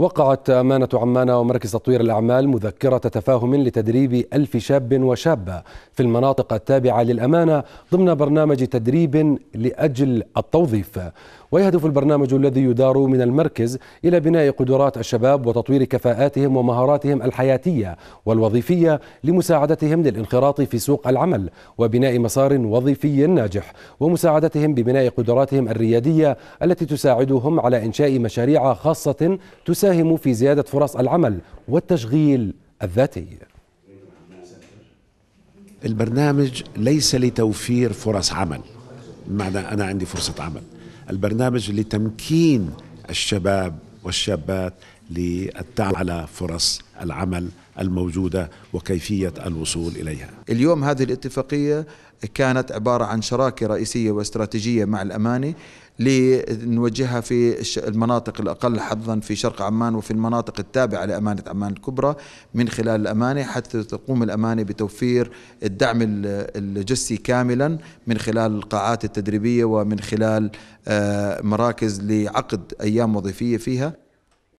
وقعت أمانة عمان ومركز تطوير الأعمال مذكرة تفاهم لتدريب ألف شاب وشابة في المناطق التابعة للأمانة ضمن برنامج تدريب لأجل التوظيف ويهدف البرنامج الذي يدار من المركز إلى بناء قدرات الشباب وتطوير كفاءاتهم ومهاراتهم الحياتية والوظيفية لمساعدتهم للانخراط في سوق العمل وبناء مسار وظيفي ناجح ومساعدتهم ببناء قدراتهم الريادية التي تساعدهم على إنشاء مشاريع خاصة تساعد تساهم في زيادة فرص العمل والتشغيل الذاتي البرنامج ليس لتوفير فرص عمل بمعنى أنا عندي فرصة عمل البرنامج لتمكين الشباب والشابات للتعب على فرص العمل الموجودة وكيفية الوصول إليها اليوم هذه الاتفاقية كانت عبارة عن شراكة رئيسية واستراتيجية مع الأماني لنوجهها في المناطق الأقل حظا في شرق عمان وفي المناطق التابعة لأمانة عمان الكبرى من خلال الأمانة حتى تقوم الأمانة بتوفير الدعم الجسي كاملا من خلال القاعات التدريبية ومن خلال آه، مراكز لعقد أيام وظيفية فيها